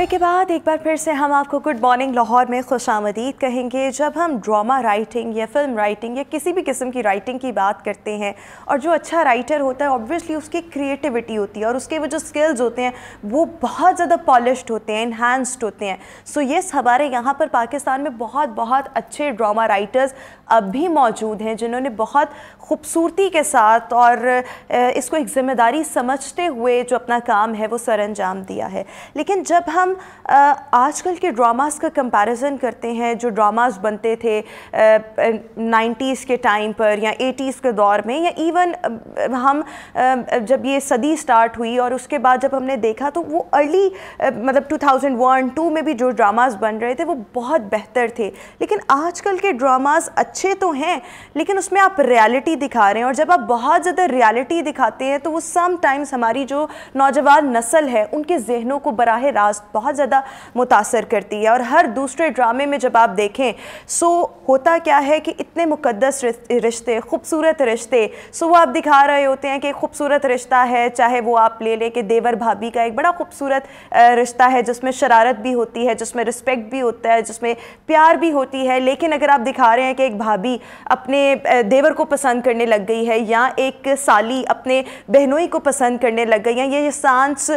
Break के बाद एक बार फिर से हम आपको गुड मॉर्निंग लाहौर में खुश आमदीद कहेंगे जब हम ड्रामा राइटिंग या फिल्म राइटिंग या किसी भी किस्म की राइटिंग की बात करते हैं और जो अच्छा राइटर होता है ऑब्वियसली उसकी क्रिएटिविटी होती है और उसके वो जो स्किल्स होते हैं वो बहुत ज़्यादा पॉलिश होते हैं इन्हांस्ड होते हैं सो so येस yes, हमारे यहाँ पर पाकिस्तान में बहुत बहुत अच्छे ड्रामा राइटर्स अब भी मौजूद हैं जिन्होंने बहुत खूबसूरती के साथ और इसको एक ज़िम्मेदारी समझते हुए जो अपना काम है वो सर अंजाम दिया है लेकिन जब हम आजकल के ड्रामास का कंपैरिजन करते हैं जो ड्रामास बनते थे नाइन्टीज़ के टाइम पर या एटीज़ के दौर में या इवन हम जब ये सदी स्टार्ट हुई और उसके बाद जब हमने देखा तो वो अर्ली मतलब टू थाउजेंड में भी जो ड्रामास बन रहे थे वो बहुत बेहतर थे लेकिन आजकल के ड्रामास अच्छे अच्छे तो हैं लेकिन उसमें आप रियलिटी दिखा रहे हैं और जब आप बहुत ज़्यादा रियलिटी दिखाते हैं तो वो टाइम्स हमारी जो नौजवान नस्ल है उनके जहनों को बराह रास्त बहुत ज़्यादा मुतासर करती है और हर दूसरे ड्रामे में जब आप देखें सो होता क्या है कि इतने मुकदस रिश्ते खूबसूरत रिश्ते सो वो आप दिखा रहे होते हैं कि खूबसूरत रिश्ता है चाहे वो आप ले लें कि देवर भाभी का एक बड़ा खूबसूरत रिश्ता है जिसमें शरारत भी होती है जिसमें रिस्पेक्ट भी होता है जिसमें प्यार भी होती है लेकिन अगर आप दिखा रहे हैं कि एक भाभी अपने देवर को पसंद करने लग गई है या एक साली अपने बहनोई को पसंद करने लग गई हैं ये सांस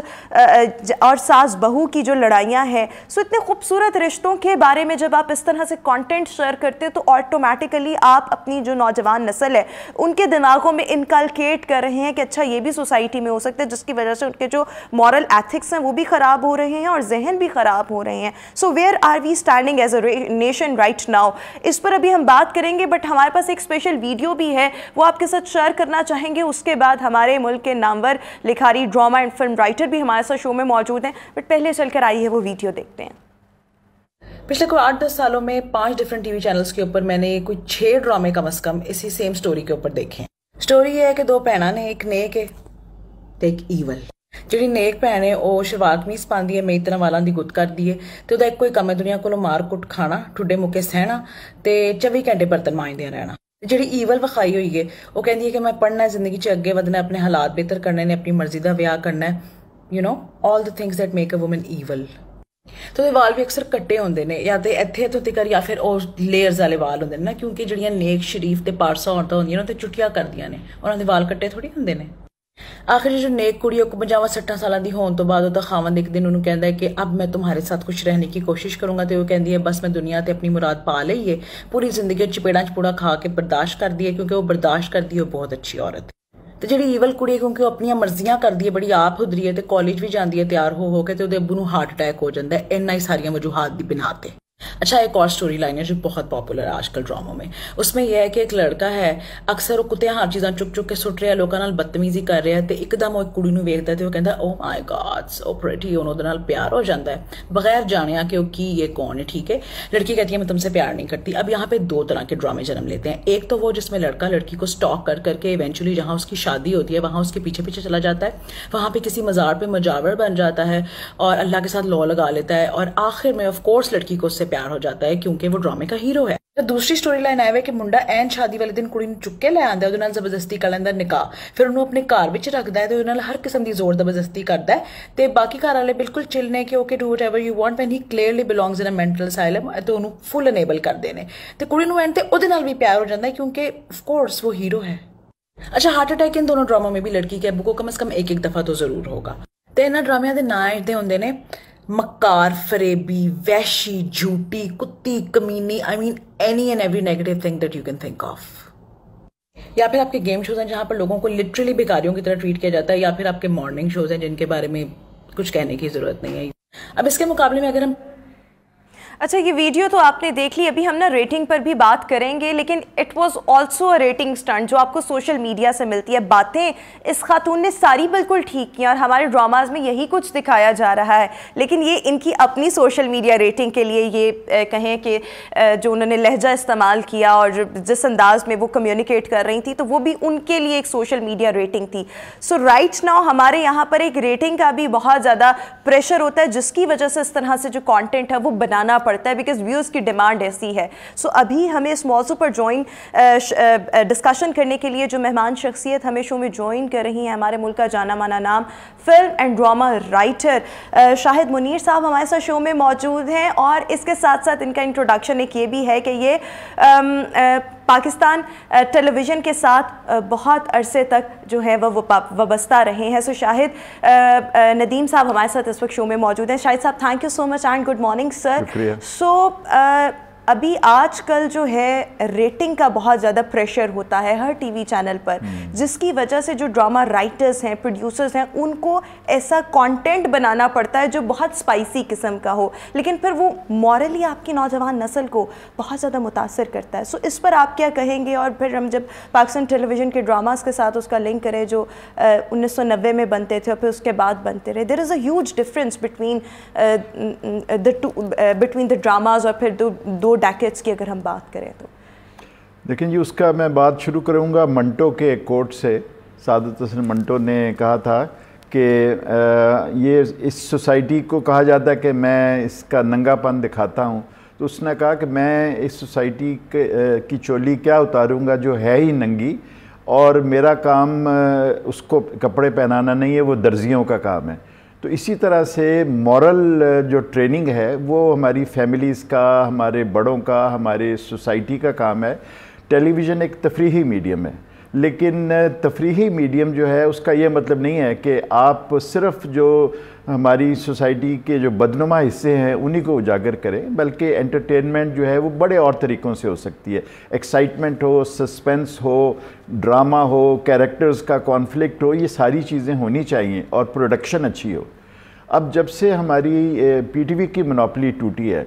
और सास बहू की जो लड़ाइयाँ हैं सो इतने खूबसूरत रिश्तों के बारे में जब आप इस तरह से कॉन्टेंट शेयर करते हो तो ऑटोमेटिकली आप अपनी जो नौजवान नस्ल है उनके दिमागों में इनकलकेट कर रहे हैं कि अच्छा ये भी सोसाइटी में हो सकता है जिसकी वजह से उनके जो मॉरल एथिक्स हैं वो भी ख़राब हो रहे हैं और जहन भी ख़राब हो रहे हैं so where are we standing as a nation right now इस पर अभी हम बात करें करेंगे बट हमारे पास एक स्पेशल वीडियो भी है वो आपके साथ शेयर करना चाहेंगे उसके बाद हमारे मुल्क के नामवर लिखारी ड्रामा एंड फिल्म राइटर भी हमारे साथ शो में मौजूद हैं बट पहले चल कर आई है वो वीडियो देखते हैं पिछले कोई आठ दस सालों में पांच डिफरेंट टीवी चैनल्स के ऊपर मैंने कोई छह ड्रामे कम अज कम इसी सेम स्टोरी के ऊपर देखे स्टोरी ये है कि दो भैन ने एक नेक है तो एक ईवल ਜਿਹੜੀ ਨੇਕ ਭੈਣ ਹੈ ਉਹ ਸ਼ਰਵਾਤ ਮੀਸ ਪਾਉਂਦੀ ਹੈ ਮੇਰੀ ਵਾਲਾਂ ਦੀ ਗੁੱਤ ਕਰਦੀ ਹੈ ਤੇ ਉਹਦਾ ਇੱਕੋ ਹੀ ਕੰਮ ਹੈ ਦੁਨੀਆ ਕੋਲੋਂ ਮਾਰ ਕੁੱਟ ਖਾਣਾ ਠੁੱਡੇ ਮੁੱਕੇ ਸਹਿਣਾ ਤੇ 24 ਘੰਟੇ ਬਰਤਨ ਮਾਂਜਦੇ ਰਹਿਣਾ ਜਿਹੜੀ ਈਵਲ ਵਿਖਾਈ ਹੋਈ ਹੈ ਉਹ ਕਹਿੰਦੀ ਹੈ ਕਿ ਮੈਂ ਪੜਨਾ ਹੈ ਜ਼ਿੰਦਗੀ 'ਚ ਅੱਗੇ ਵਧਣਾ ਆਪਣੇ ਹਾਲਾਤ ਬਿਹਤਰ ਕਰਨੇ ਨੇ ਆਪਣੀ ਮਰਜ਼ੀ ਦਾ ਵਿਆਹ ਕਰਨਾ ਹੈ you نو all the things that make a woman evil ਇਹ ਵਾਲ ਵੀ ਅਕਸਰ ਕੱਟੇ ਹੁੰਦੇ ਨੇ ਜਾਂ ਤੇ ਇੱਥੇ ਤੋਂ ਕਰ ਜਾਂ ਫਿਰ ਉਹ ਲੇਅਰਸ ਵਾਲੇ ਵਾਲ ਹੁੰਦੇ ਨੇ ਨਾ ਕਿਉਂਕਿ ਜਿਹੜੀਆਂ ਨੇਕ ਸ਼ਰੀਫ ਤੇ ਪਾਰਸਾ ਔਰਤਾਂ ਹੁੰਦੀਆਂ ਨੇ ਉਹ ਤੇ ਚੁਟਕੀਆਂ ਕਰਦੀਆਂ ਨੇ ਉਹਨਾਂ ਦੇ ਵਾਲ ਕੱਟੇ ਥੋੜੀ ਹੁੰਦੇ ਨੇ ਆਖਰੀ ਜੋ ਨੇਕ ਕੁੜੀ ਉਹ 51 60 ਸਾਲਾਂ ਦੀ ਹੋਣ ਤੋਂ ਬਾਅਦ ਉਹ ਤਾਂ ਤਖਾਵਨ ਇੱਕ ਦਿਨ ਉਹਨੂੰ ਕਹਿੰਦਾ ਹੈ ਕਿ ਅਬ ਮੈਂ ਤੁਹਾਰੇ ਸਾਥ ਕੁਛ ਰਹਿਣੇ ਦੀ ਕੋਸ਼ਿਸ਼ ਕਰੂੰਗਾ ਤੇ ਉਹ ਕਹਿੰਦੀ ਹੈ ਬਸ ਮੈਂ ਦੁਨੀਆ ਤੇ ਆਪਣੀ ਮੁਰਾਦ ਪਾ ਲਈ ਏ ਪੂਰੀ ਜ਼ਿੰਦਗੀ ਚਪੇੜਾਂ ਚ ਪੂੜਾ ਖਾ ਕੇ ਬਰਦਾਸ਼ਤ ਕਰਦੀ ਹੈ ਕਿਉਂਕਿ ਉਹ ਬਰਦਾਸ਼ਤ ਕਰਦੀ ਉਹ ਬਹੁਤ ਅੱਛੀ ਔਰਤ ਤੇ ਜਿਹੜੀ ਈਵਲ ਕੁੜੀ ਕਿਉਂਕਿ ਉਹ ਆਪਣੀਆਂ ਮਰਜ਼ੀਆਂ ਕਰਦੀ ਹੈ ਬੜੀ ਆਪ ਹੁਦਰੀ ਹੈ ਤੇ ਕਾਲਜ ਵੀ ਜਾਂਦੀ ਹੈ ਤਿਆਰ ਹੋ ਹੋ ਕੇ ਤੇ ਉਹਦੇ ਅੱਬੂ ਨੂੰ ਹਾਰਟ ਅਟੈਕ ਹੋ ਜਾਂਦਾ ਹੈ ਇੰਨਾ ਹੀ ਸਾਰੀਆਂ ਵਜੂਹਾਂ ਦੀ ਬਿਨਾਂ ਤੇ अच्छा एक और स्टोरी लाइन है जो बहुत पॉपुलर है आजकल ड्रामों में उसमें यह है कि एक लड़का है अक्सर वो कुत्ते हर हाँ, चीज़ा चुप चुप के सुट ਰਿਹਾ ਲੋਕਾਂ लोगों ਬਦਤਮੀਜ਼ੀ ਕਰ ਰਿਹਾ ਤੇ ਇੱਕਦਮ ਉਹ ਇੱਕ एक कुड़ी ਵੇਖਦਾ ਤੇ ਉਹ ਕਹਿੰਦਾ ਓ ਮਾਈ ਗॉड ਸੋ ਪ੍ਰੀਟੀ ਉਹਨੂੰ प्यार हो जाता है बगैर जाने कि वो की ये कौन है ठीक है लड़की कहती है मैं तुमसे प्यार नहीं करती अब यहाँ पे दो तरह के ड्रामे जन्म लेते हैं एक तो वो जिसमें लड़का लड़की को स्टॉक कर करके इवेंचुअली जहाँ उसकी शादी होती है वहाँ उसके पीछे पीछे चला जाता है वहाँ पर किसी मज़ार पे मजावर बन जाता है और अल्लाह के साथ लॉ लगा लेता है और आखिर में ऑफकोर्स लड़की को उससे प्यार हो जाता है ਕਿਉਂਕਿ ਉਹ ਡਰਾਮੇ ਦਾ ਹੀਰੋ ਹੈ ਤਾਂ ਦੂਸਰੀ ਸਟੋਰੀ ਲਾਈਨ ਆਵੇ ਕਿ ਮੁੰਡਾ ਐਨ ਸ਼ਾਦੀ ਵਾਲੇ ਦਿਨ ਕੁੜੀ ਨੂੰ ਚੁੱਕ ਕੇ ਲੈ ਆਂਦਾ ਉਹਦੇ ਨਾਲ ਜ਼ਬਰਦਸਤੀ ਕਰ ਲੈਂਦਾ ਨਿਕਾਹ ਫਿਰ ਉਹਨੂੰ ਆਪਣੇ ਘਰ ਵਿੱਚ ਰੱਖਦਾ ਹੈ ਤੇ ਉਹਦੇ ਨਾਲ ਹਰ ਕਿਸਮ ਦੀ ਜ਼ੋਰ ਜ਼ਬਰਦਸਤੀ ਕਰਦਾ ਹੈ ਤੇ ਬਾਕੀ ਘਰ ਵਾਲੇ ਬਿਲਕੁਲ ਚਿਲ ਨੇ ਕਿ okay do whatever you want when he clearly belongs in a mental asylum ਤੇ ਉਹਨੂੰ ਫੁੱਲ ਅਨੇਬਲ ਕਰਦੇ ਨੇ ਤੇ ਕੁੜੀ ਨੂੰ ਐਨ ਤੇ ਉਹਦੇ ਨਾਲ ਵੀ ਪਿਆਰ ਹੋ ਜਾਂਦਾ ਹੈ ਕਿਉਂਕਿ ਆਫ ਕੋਰਸ ਉਹ ਹੀਰੋ ਹੈ अच्छा हार्ट अटैक इन दोनों ड्रामा में भी लड़की के अबू को कम से कम एक एक दफा तो जरूर होगा तो इन्होंने ड्रामिया के ना इतने होंगे ने मक्कार फरेबी वैशी झूठी कुत्ती कमीनी I mean any and every negative thing that you can think of या फिर आपके गेम शोज हैं जहां पर लोगों को लिटरली भिखारियों की तरह ट्रीट किया जाता है या फिर आपके मॉर्निंग शोज हैं जिनके बारे में कुछ कहने की ज़रूरत नहीं है अब इसके मुकाबले में अगर हम अच्छा ये वीडियो तो आपने देख ली अभी हम ना रेटिंग पर भी बात करेंगे लेकिन it was also a rating stunt जो आपको सोशल मीडिया से मिलती है बातें इस खातून ने सारी बिल्कुल ठीक की और हमारे ड्रामाज में यही कुछ दिखाया जा रहा है लेकिन ये इनकी अपनी सोशल मीडिया रेटिंग के लिए ये कहें कि जो उन्होंने लहजा इस्तेमाल किया और जिस अंदाज में वो कम्यूनिकेट कर रही थी तो वो भी उनके लिए एक सोशल मीडिया रेटिंग थी सो राइट नाउ हमारे यहाँ पर एक रेटिंग का भी बहुत ज़्यादा प्रेशर होता है जिसकी वजह से इस तरह से जो कॉन्टेंट है वो बनाना पड़ता है बिकॉज व्यूज़ की डिमांड ऐसी है सो so, अभी हमें इस मौजू पर ज्वाइन डिस्कशन करने के लिए जो मेहमान शख्सियत हमें शो में ज्वाइन कर रही हैं हमारे मुल्क का जाना माना नाम film and drama writer Shahid Munir साहब हमारे साथ शो में मौजूद हैं और इसके साथ साथ इनका इंट्रोडक्शन एक ये भी है कि ये पाकिस्तान टेलीविज़न के साथ बहुत अरसे तक जो है वह वबस्ता रहे हैं सो शाहिद नदीम साहब हमारे साथ इस वक्त शो में मौजूद हैं शाहिद साहब thank you so much and good morning sir so अभी आजकल जो है रेटिंग का बहुत ज़्यादा प्रेशर होता है हर टीवी चैनल पर हम्म। जिसकी वजह से जो ड्रामा राइटर्स हैं प्रोड्यूसर्स हैं उनको ऐसा कंटेंट बनाना पड़ता है जो बहुत स्पाइसी किस्म का हो लेकिन फिर वो मॉरली आपकी नौजवान नस्ल को बहुत ज़्यादा मुतासर करता है सो इस पर आप क्या कहेंगे और फिर हम जब पाकिस्तान टेलीविज़न के ड्रामाज के साथ उसका लिंक करें जो उन्नीस में बनते थे और फिर उसके बाद बनते रहे there is a difference between the between the dramas और फिर दो डैकेट्स की अगर हम बात करें तो लेकिन जी उसका मैं बात शुरू करूँगा मंटो के कोर्ट से सादत हसन मंटो ने कहा था कि ये इस सोसाइटी को कहा जाता है कि मैं इसका नंगापन दिखाता हूँ तो उसने कहा कि मैं इस सोसाइटी की चोली क्या उतारूँगा जो है ही नंगी और मेरा काम उसको कपड़े पहनाना नहीं है वो दर्जियों का काम है तो इसी तरह से मॉरल जो ट्रेनिंग है वो हमारी फैमिलीज़ का हमारे बड़ों का हमारे सोसाइटी का काम है टेलीविज़न एक तफरी मीडियम है लेकिन तफरीही मीडियम जो है उसका यह मतलब नहीं है कि आप सिर्फ जो हमारी सोसाइटी के जो बदनुमा हिस्से हैं उन्हीं को उजागर करें बल्कि एंटरटेनमेंट जो है वो बड़े और तरीक़ों से हो सकती है एक्साइटमेंट हो सस्पेंस हो ड्रामा हो कैरेक्टर्स का कॉन्फ्लिक्ट हो ये सारी चीज़ें होनी चाहिए और प्रोडक्शन अच्छी हो अब जब से हमारी पीटीवी की मनोपली टूटी है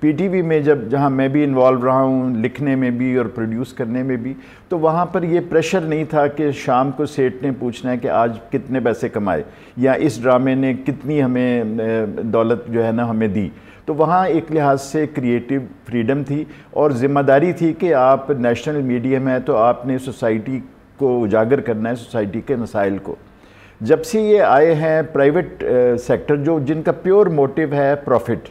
पीटीवी में जब जहाँ मैं भी इन्वॉल्व रहा हूँ लिखने में भी और प्रोड्यूस करने में भी तो वहाँ पर ये प्रेशर नहीं था कि शाम को सेठ ने पूछना है कि आज कितने पैसे कमाए या इस ड्रामे ने कितनी हमें दौलत जो है ना हमें दी तो वहाँ एक लिहाज से क्रिएटिव फ्रीडम थी और ज़िम्मेदारी थी कि आप नेशनल मीडिया में है तो आपने सोसाइटी को उजागर करना है सोसाइटी के मसाइल को जब से ये आए हैं प्राइवेट सेक्टर जो जिनका प्योर मोटिव है प्रॉफिट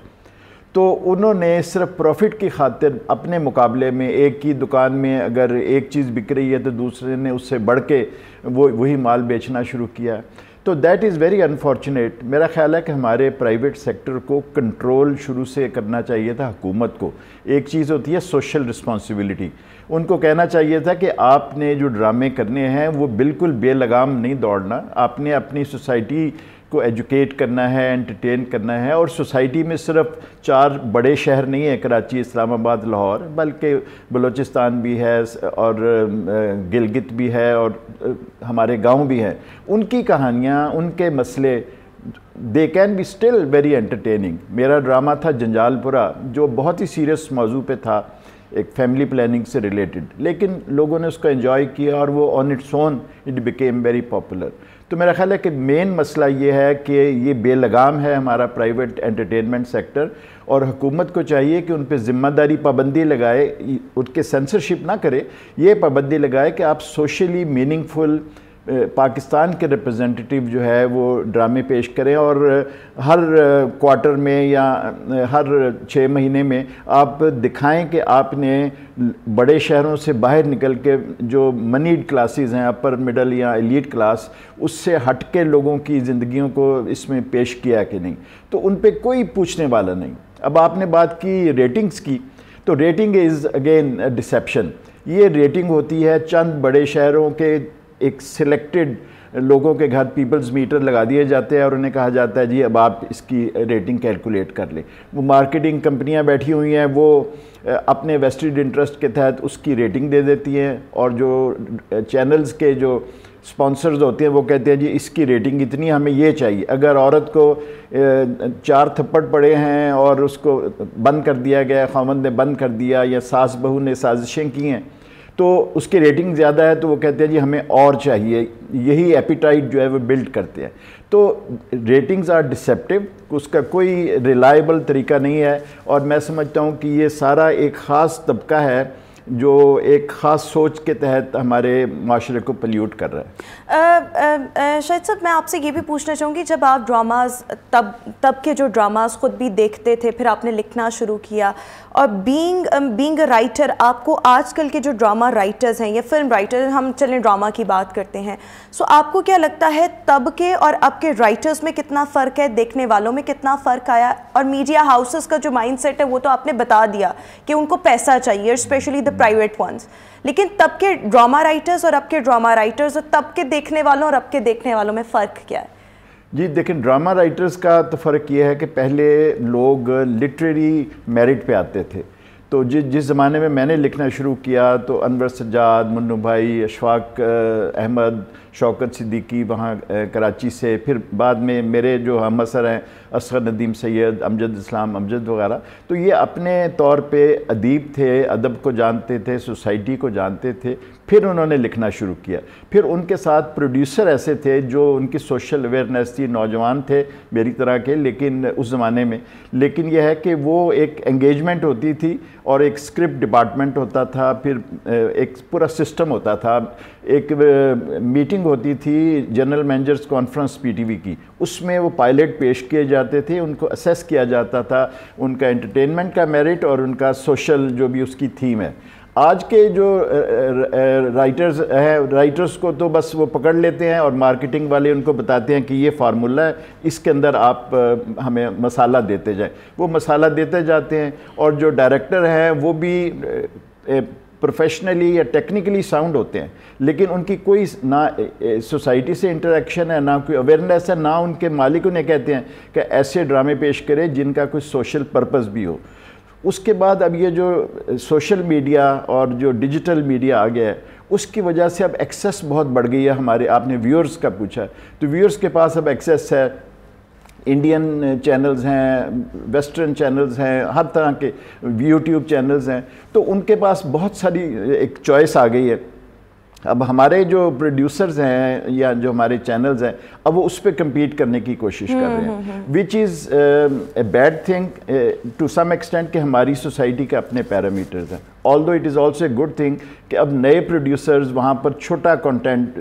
तो उन्होंने सिर्फ प्रॉफिट की खातिर अपने मुकाबले में एक की दुकान में अगर एक चीज़ बिक रही है तो दूसरे ने उससे बढ़ के वो वही माल बेचना शुरू किया तो दैट इज़ वेरी अनफॉर्चुनेट मेरा ख्याल है कि हमारे प्राइवेट सेक्टर को कंट्रोल शुरू से करना चाहिए था हुकूमत को एक चीज़ होती है सोशल रिस्पॉन्सिबिलिटी उनको कहना चाहिए था कि आपने जो ड्रामे करने हैं वो बिल्कुल बेलगाम नहीं दौड़ना आपने अपनी सोसाइटी को एजुकेट करना है एंटरटेन करना है और सोसाइटी में सिर्फ चार बड़े शहर नहीं है कराची इस्लामाबाद लाहौर बल्कि बलूचिस्तान भी है और गिलगित भी है और हमारे गांव भी हैं उनकी कहानियाँ उनके मसले they can be still very entertaining मेरा ड्रामा था जंजालपुरा जो बहुत ही सीरियस मौजू पे था एक फैमिली प्लानिंग से रिलेटेड लेकिन लोगों ने उसको एंजॉय किया और वो on its own it became very popular तो मेरा ख्याल है कि मेन मसला ये है कि ये बेलगाम है हमारा प्राइवेट एंटरटेनमेंट सेक्टर और हुकूमत को चाहिए कि उन पर ज़िम्मेदारी पाबंदी लगाए उनके सेंसरशिप ना करे ये पाबंदी लगाए कि आप सोशली मीनिंगफुल पाकिस्तान के रिप्रेजेंटेटिव जो है वो ड्रामे पेश करें और हर क्वार्टर में या हर छः महीने में आप दिखाएं कि आपने बड़े शहरों से बाहर निकल के जो मनीड क्लासेस हैं अपर मिडल या एलिट क्लास उससे हट के लोगों की ज़िंदगियों को इसमें पेश किया कि नहीं तो उन पर कोई पूछने वाला नहीं अब आपने बात की रेटिंग्स की तो रेटिंग इज़ अगेन डिसेप्शन ये रेटिंग होती है चंद बड़े शहरों के एक सिलेक्टेड लोगों के घर पीपल्स मीटर लगा दिए जाते हैं और उन्हें कहा जाता है जी अब आप इसकी रेटिंग कैलकुलेट कर लें वो मार्केटिंग कंपनियां बैठी हुई हैं वो अपने वेस्टेड इंटरेस्ट के तहत उसकी रेटिंग दे देती हैं और जो चैनल्स के जो स्पॉन्सर्स होते हैं वो कहते हैं जी इसकी रेटिंग इतनी हमें ये चाहिए अगर औरत को चार थप्पड़ पड़े हैं और उसको बंद कर दिया गया खामन ने बंद कर दिया या सास बहू ने साजिशें की हैं तो उसकी रेटिंग ज़्यादा है तो वो कहते हैं जी हमें और चाहिए यही एपिटाइट जो है वो बिल्ड करते हैं तो रेटिंग्स आर डिसेप्टिव उसका कोई रिलायबल तरीका नहीं है और मैं समझता हूँ कि ये सारा एक ख़ास तबका है जो एक ख़ास सोच के तहत हमारे माशरे को पल्यूट कर रहा है शाहिद साहब मैं आपसे ये भी पूछना चाहूँगी जब आप ड्रामास तब तब के जो ड्रामास ख़ुद भी देखते थे फिर आपने लिखना शुरू किया और बीइंग बीइंग अ राइटर आपको आजकल के जो ड्रामा राइटर्स हैं या फिल्म राइटर हम चलें ड्रामा की बात करते हैं सो आपको क्या लगता है तब के और अब के राइटर्स में कितना फ़र्क है देखने वालों में कितना फ़र्क आया और मीडिया हाउसेस का जो माइंड है वो तो आपने बता दिया कि उनको पैसा चाहिए स्पेशली द प्राइवेट वंस लेकिन तब के ड्रामा राइटर्स और अब के ड्रामा राइटर्स और तब के देखने वालों और अब के देखने वालों में फ़र्क क्या है जी देखिए ड्रामा राइटर्स का तो फ़र्क ये है कि पहले लोग लिटरेरी मेरिट पे आते थे तो जिस जिस ज़माने में मैंने लिखना शुरू किया तो अनवर सज्जाद मुन्नू भाई अशफाक अहमद शौकत सिद्दीकी वहाँ कराची से फिर बाद में मेरे जो हम असर हैं असगर नदीम सैद अमजद इस्लाम अमजद वगैरह तो ये अपने तौर पे अदीब थे अदब को जानते थे सोसाइटी को जानते थे फिर उन्होंने लिखना शुरू किया फिर उनके साथ प्रोड्यूसर ऐसे थे जो उनकी सोशल अवेयरनेस थी नौजवान थे मेरी तरह के लेकिन उस ज़माने में लेकिन यह है कि वो एक एंगेजमेंट होती थी और एक स्क्रिप्ट डिपार्टमेंट होता था फिर एक पूरा सिस्टम होता था एक मीटिंग होती थी जनरल मैनेजर्स कॉन्फ्रेंस पीटीवी की उसमें वो पायलट पेश किए जाते थे उनको असेस किया जाता था उनका एंटरटेनमेंट का मेरिट और उनका सोशल जो भी उसकी थीम है आज के जो राइटर्स हैं राइटर्स को तो बस वो पकड़ लेते हैं और मार्केटिंग वाले उनको बताते हैं कि ये फार्मूला है इसके अंदर आप हमें मसाला देते जाएं वो मसाला देते जाते हैं और जो डायरेक्टर हैं वो भी प्रोफेशनली या टेक्निकली साउंड होते हैं लेकिन उनकी कोई ना सोसाइटी से इंटरेक्शन है ना कोई अवेयरनेस है ना उनके मालिक उन्हें कहते हैं कि ऐसे ड्रामे पेश करें जिनका कोई सोशल पर्पस भी हो उसके बाद अब ये जो सोशल मीडिया और जो डिजिटल मीडिया आ गया है उसकी वजह से अब एक्सेस बहुत बढ़ गई है हमारे आपने व्यूअर्स का पूछा तो व्यूअर्स के पास अब एक्सेस है इंडियन चैनल्स uh, हैं वेस्टर्न चैनल्स हैं हर तरह के यूट्यूब चैनल्स हैं तो उनके पास बहुत सारी एक चॉइस आ गई है अब हमारे जो प्रोड्यूसर्स हैं या जो हमारे चैनल्स हैं अब वो उस पर कम्पीट करने की कोशिश कर रहे हम्म, हम्म, हैं which is a bad thing to some extent कि हमारी सोसाइटी के अपने पैरामीटर्स हैं although it is also a good thing कि अब नए प्रोड्यूसर्स वहाँ पर छोटा कंटेंट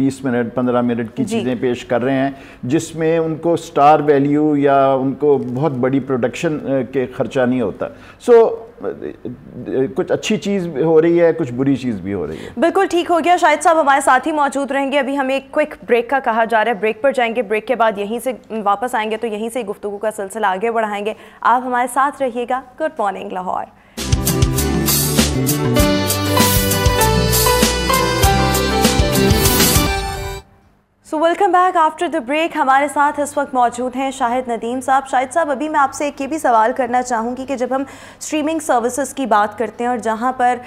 20 uh, मिनट 15 मिनट की चीज़ें पेश कर रहे हैं जिसमें उनको स्टार वैल्यू या उनको बहुत बड़ी प्रोडक्शन uh, के खर्चा नहीं होता सो so, कुछ अच्छी चीज़ हो रही है कुछ बुरी चीज़ भी हो रही है बिल्कुल ठीक हो गया शायद साहब हमारे साथ ही मौजूद रहेंगे अभी हमें एक क्विक ब्रेक का कहा जा रहा है ब्रेक पर जाएंगे ब्रेक के बाद यहीं से वापस आएंगे तो यहीं से गुफ्तु का सिलसिला आगे बढ़ाएंगे आप हमारे साथ रहिएगा good morning Lahore so welcome back after the break हमारे साथ इस वक्त मौजूद हैं शाहिद नदीम साहब शाहिद साहब अभी मैं आपसे एक ये भी सवाल करना चाहूँगी कि जब हम स्ट्रीमिंग सर्विसेज की बात करते हैं और जहाँ पर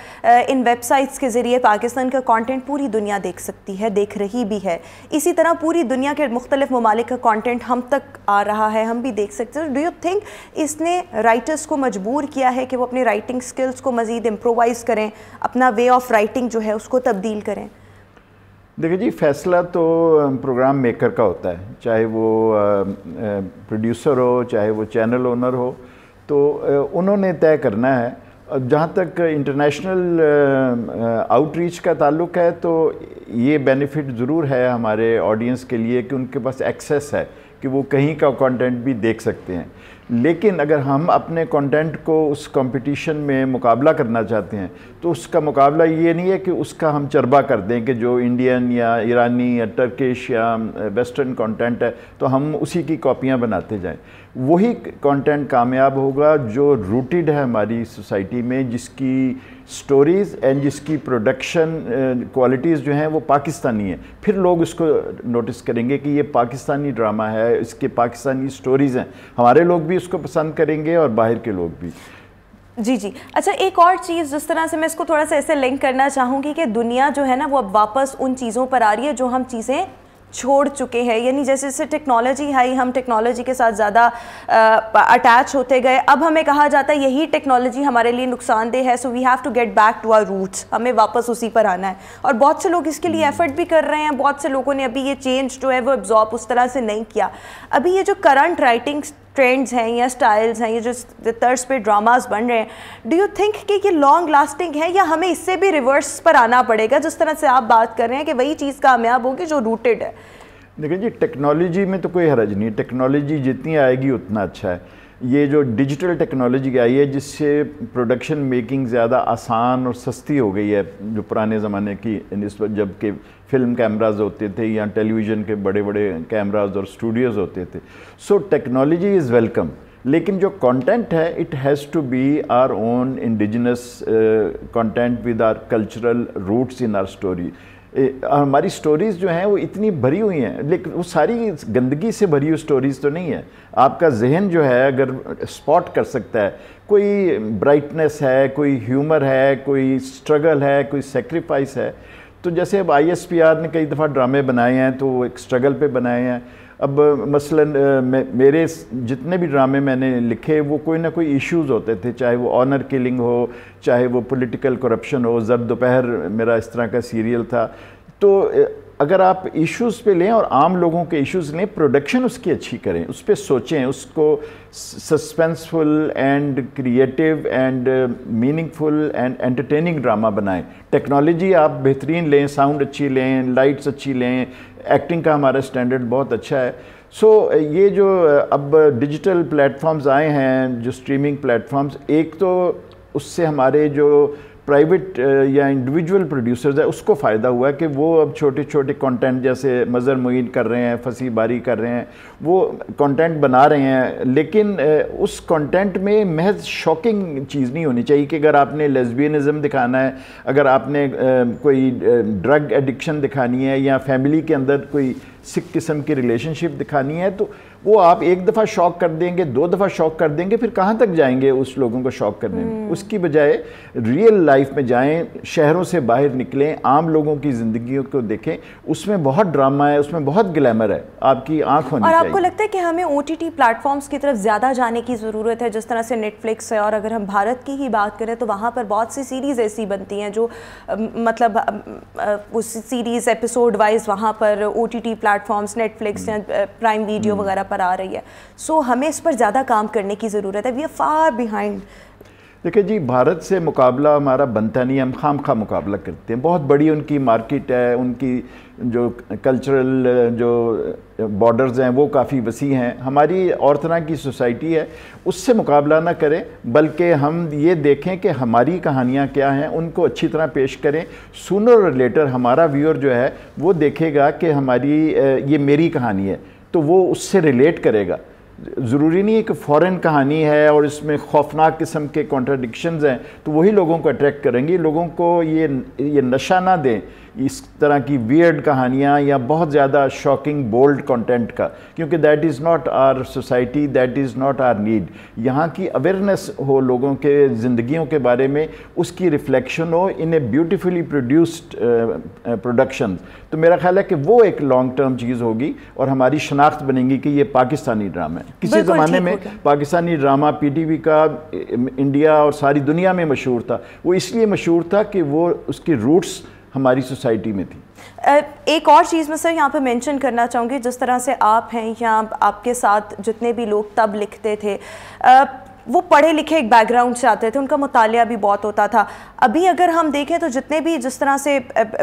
इन वेबसाइट्स के ज़रिए पाकिस्तान का कंटेंट पूरी दुनिया देख सकती है देख रही भी है इसी तरह पूरी दुनिया के मुख्तलिफ ममालिक का कॉन्टेंट हम तक आ रहा है हम भी देख सकते हैं डू यू थिंक इसने राइटर्स को मजबूर किया है कि वो अपनी राइटिंग स्किल्स को मज़ीद इम्प्रोवाइज़ करें अपना वे ऑफ़ राइटिंग जो है उसको तब्दील करें देखिए जी फैसला तो प्रोग्राम मेकर का होता है चाहे वो प्रोड्यूसर हो चाहे वो चैनल ओनर हो तो उन्होंने तय करना है जहाँ तक इंटरनेशनल आउटरीच का ताल्लुक है तो ये बेनिफिट ज़रूर है हमारे ऑडियंस के लिए कि उनके पास एक्सेस है कि वो कहीं का कंटेंट भी देख सकते हैं लेकिन अगर हम अपने कंटेंट को उस कंपटीशन में मुकाबला करना चाहते हैं तो उसका मुकाबला ये नहीं है कि उसका हम चरबा कर दें कि जो इंडियन या ईरानी या टर्किश या वेस्टर्न कंटेंट है तो हम उसी की कॉपियां बनाते जाएं वही कंटेंट कामयाब होगा जो रूटेड है हमारी सोसाइटी में जिसकी स्टोरीज़ एंड जिसकी प्रोडक्शन क्वालिटीज़ जो हैं वो पाकिस्तानी है फिर लोग इसको नोटिस करेंगे कि ये पाकिस्तानी ड्रामा है इसके पाकिस्तानी स्टोरीज़ हैं हमारे लोग भी इसको पसंद करेंगे और बाहर के लोग भी जी जी अच्छा एक और चीज़ जिस तरह से मैं इसको थोड़ा सा ऐसे लिंक करना चाहूँगी कि दुनिया जो है ना वो अब वापस उन चीज़ों पर आ रही है जो हम चीज़ें छोड़ चुके हैं यानी जैसे जैसे टेक्नोलॉजी आई हम टेक्नोलॉजी के साथ ज़्यादा अटैच होते गए अब हमें कहा जाता है यही टेक्नोलॉजी हमारे लिए नुकसानदेह है so we have to get back to our roots हमें वापस उसी पर आना है और बहुत से लोग इसके लिए एफर्ट हम्म। भी कर रहे हैं बहुत से लोगों ने अभी ये चेंज जो है वो एब्जॉर्ब उस तरह से नहीं किया अभी ये जो करंट राइटिंग ट्रेंड्स हैं या स्टाइल्स हैं या जो तर्ज पे ड्रामास बन रहे हैं डू यू थिंक कि ये लॉन्ग लास्टिंग है या हमें इससे भी रिवर्स पर आना पड़ेगा जिस तरह से आप बात कर रहे हैं कि वही चीज़ कामयाब होगी जो रूटेड है देखिए जी टेक्नोलॉजी में तो कोई हरज नहीं टेक्नोलॉजी जितनी आएगी उतना अच्छा है ये जो डिजिटल टेक्नोलॉजी आई है जिससे प्रोडक्शन मेकिंग ज़्यादा आसान और सस्ती हो गई है जो पुराने ज़माने की इस वक्त जबकि फिल्म कैमराज होते थे या टेलीविज़न के बड़े बड़े कैमराज और स्टूडियोज़ होते थे सो टेक्नोलॉजी इज़ वेलकम लेकिन जो कंटेंट है it has to be our own indigenous content with our cultural roots in our story हमारी स्टोरीज़ जो हैं वो इतनी भरी हुई हैं लेकिन वो सारी गंदगी से भरी हुई स्टोरीज़ तो नहीं है आपका जहन जो है अगर स्पॉट कर सकता है कोई ब्राइटनेस है कोई ह्यूमर है कोई स्ट्रगल है कोई सेक्रीफाइस है तो जैसे अब आई ने कई दफ़ा ड्रामे बनाए हैं तो एक स्ट्रगल पे बनाए हैं अब मसलन मेरे जितने भी ड्रामे मैंने लिखे वो कोई ना कोई इश्यूज होते थे चाहे वो ऑनर किलिंग हो चाहे वो पॉलिटिकल करप्शन हो जब दोपहर मेरा इस तरह का सीरियल था तो अगर आप इश्यूज़ पे लें और आम लोगों के इश्यूज़ लें प्रोडक्शन उसकी अच्छी करें उस पर सोचें उसको suspenseful and creative and meaningful and entertaining drama बनाएं टेक्नोलॉजी आप बेहतरीन लें साउंड अच्छी लें लाइट्स अच्छी लें एक्टिंग का हमारा स्टैंडर्ड बहुत अच्छा है सो so, ये जो uh, अब डिजिटल प्लेटफॉर्म्स आए हैं जो स्ट्रीमिंग प्लेटफॉर्म्स एक तो उससे हमारे जो प्राइवेट uh, या इंडिविजुअल प्रोड्यूसर्स है उसको फ़ायदा हुआ कि वो अब छोटे छोटे कंटेंट जैसे मज़र मुइन कर रहे हैं फंसी बारी कर रहे हैं वो कंटेंट बना रहे हैं लेकिन uh, उस कंटेंट में महज शॉकिंग चीज़ नहीं होनी चाहिए कि अगर आपने लेस्बियनिज़म दिखाना है अगर आपने uh, कोई ड्रग एडिक्शन दिखानी है या फैमिली के अंदर कोई सिख किस्म की रिलेशनशिप दिखानी है तो वो आप एक दफ़ा शौक कर देंगे दो दफ़ा शौक कर देंगे फिर कहाँ तक जाएंगे उस लोगों को शौक करने में हम्म। उसकी बजाय रियल लाइफ में जाएं शहरों से बाहर निकलें आम लोगों की ज़िंदगी को देखें उसमें बहुत ड्रामा है उसमें बहुत ग्लैमर है आपकी आँख होनी और आपको लगता है कि हमें ओ टी प्लेटफॉर्म्स की तरफ ज़्यादा जाने की ज़रूरत है जिस तरह से नेटफ्लिक्स है और अगर हम भारत की ही बात करें तो वहाँ पर बहुत सी सीरीज़ ऐसी बनती हैं जो मतलब उस सीरीज़ एपिसोड वाइज वहाँ पर O T plate platforms Netflix hmm. या प्राइम uh, वीडियो hmm. वगैरह पर आ रही है सो so, हमें इस पर ज़्यादा काम करने की ज़रूरत है वी आर फार बिहाइंड देखिए जी भारत से मुकाबला हमारा बनता नहीं हम खाम खा मुकाबला करते हैं बहुत बड़ी उनकी मार्केट है उनकी जो कल्चरल जो बॉर्डर्स हैं वो काफ़ी वसी हैं हमारी और तरह की सोसाइटी है उससे मुकाबला ना करें बल्कि हम ये देखें कि हमारी कहानियाँ क्या हैं उनको अच्छी तरह पेश करें सुनर और लेटर हमारा व्यूअर जो है वो देखेगा कि हमारी ये मेरी कहानी है तो वो उससे रिलेट करेगा ज़रूरी नहीं है कि फ़ौरन कहानी है और इसमें खौफनाक किस्म के कॉन्ट्रडिक्शंस हैं तो वही लोगों को अट्रैक्ट करेंगी लोगों को ये ये नशा ना दें इस तरह की वियर्ड कहानियाँ या बहुत ज़्यादा शॉकिंग बोल्ड कंटेंट का क्योंकि that is not our society that is not our need यहाँ की अवेयरनेस हो लोगों के ज़िंदगियों के बारे में उसकी रिफ्लेक्शन हो in a beautifully produced production तो मेरा ख्याल है कि वो एक लॉन्ग टर्म चीज़ होगी और हमारी शनाख्त बनेगी कि ये पाकिस्तानी ड्रामा है किसी ज़माने में पाकिस्तानी ड्रामा पी का इंडिया uh, और सारी दुनिया में मशहूर था वो इसलिए मशहूर था कि वो उसकी रूट्स हमारी सोसाइटी में थी एक और चीज़ मैं सर यहाँ पे मेंशन करना चाहूँगी जिस तरह से आप हैं या आपके साथ जितने भी लोग तब लिखते थे वो पढ़े लिखे एक बैकग्राउंड से आते थे उनका मुतालिया भी बहुत होता था अभी अगर हम देखें तो जितने भी जिस तरह से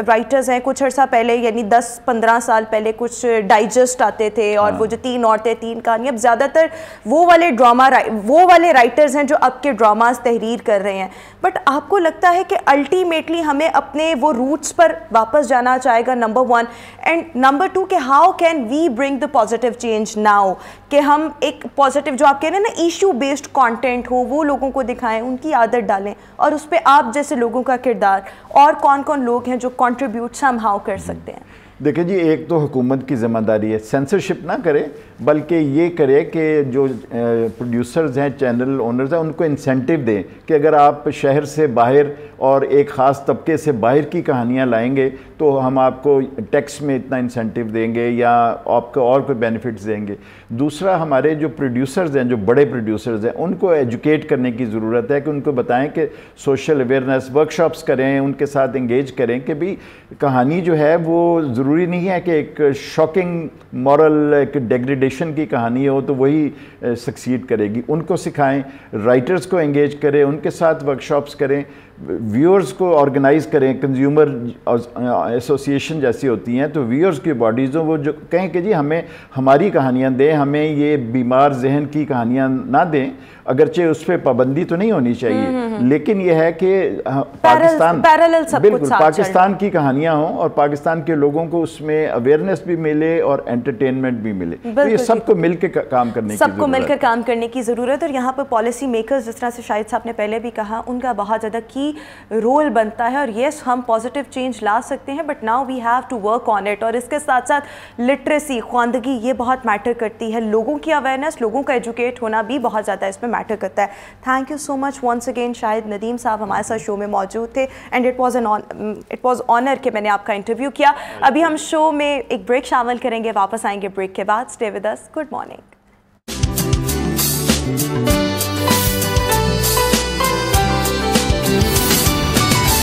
राइटर्स हैं कुछ अर्सा पहले यानी दस पंद्रह साल पहले कुछ डाइजेस्ट आते थे और वो हाँ। जो तीन औरतें तीन कहानी अब ज़्यादातर वो वाले ड्रामा वो वाले राइटर्स हैं जो अब के ड्रामाज तहरीर कर रहे हैं बट आपको लगता है कि अल्टीमेटली हमें अपने वो रूट्स पर वापस जाना चाहेगा number one and number two कि how can we bring the positive change now कि हम एक पॉजिटिव जो आप कह रहे हैं ना इशू बेस्ड कॉन्ट कंटेंट हो वो लोगों को दिखाएं उनकी आदत डालें और उस पर आप जैसे लोगों का किरदार और कौन कौन लोग हैं जो कॉन्ट्रीब्यूट सम कर सकते हैं देखिए जी एक तो हुकूमत की ज़िम्मेदारी है सेंसरशिप ना करे बल्कि ये करे कि जो प्रोड्यूसर्स हैं चैनल ओनर्स हैं उनको इंसेंटिव दें कि अगर आप शहर से बाहर और एक ख़ास तबके से बाहर की कहानियाँ लाएंगे तो हम आपको टैक्स में इतना इंसेंटिव देंगे या आपको और कोई बेनिफिट्स देंगे दूसरा हमारे जो प्रोड्यूसर्स हैं जो बड़े प्रोड्यूसर्स हैं उनको एजुकेट करने की ज़रूरत है कि उनको बताएँ कि सोशल अवेयरनेस वर्कशॉप्स करें उनके साथ इंगेज करें कि भी कहानी जो है वो ज़रूरी नहीं है कि एक शॉकिंग मॉरल एक डिग्रेड रिकमेंडेशन की कहानी हो तो वही सक्सीड करेगी उनको सिखाएं राइटर्स को एंगेज करें उनके साथ वर्कशॉप्स करें व्यूअर्स को ऑर्गेनाइज़ करें कंज्यूमर एसोसिएशन uh, जैसी होती हैं तो व्यूअर्स की बॉडीज़ वो जो कहें कि जी हमें हमारी कहानियां दें हमें ये बीमार जहन की कहानियां ना दें अगरचे उस पर पाबंदी तो नहीं होनी चाहिए हम्म, हम्म, हम्म। लेकिन यह है कि हाँ, पाकिस्तान बिल्कुल पाकिस्तान की कहानियां हों और पाकिस्तान के लोगों को उसमें अवेयरनेस भी मिले और एंटरटेनमेंट भी मिले तो ये सबको मिल के काम करने की सबको मिलकर काम करने की ज़रूरत और यहाँ पर पॉलिसी मेकर्स जिस तरह से शाहिद साहब ने पहले भी कहा उनका बहुत ज़्यादा की ही रोल बनता है और येस हम पॉजिटिव चेंज ला सकते हैं but now we have to work on it और इसके साथ साथ लिटरेसी ख्वानदगी ये बहुत मैटर करती है लोगों की अवेयरनेस लोगों का एजुकेट होना भी बहुत ज़्यादा इसमें मैटर करता है thank you so much once again Shahid Nadeem साहब हमारे साथ शो में मौजूद थे and it was an it was honour कि मैंने आपका इंटरव्यू किया अभी हम शो में एक ब्रेक शामिल करेंगे वापस आएंगे ब्रेक के बाद stay with us good morning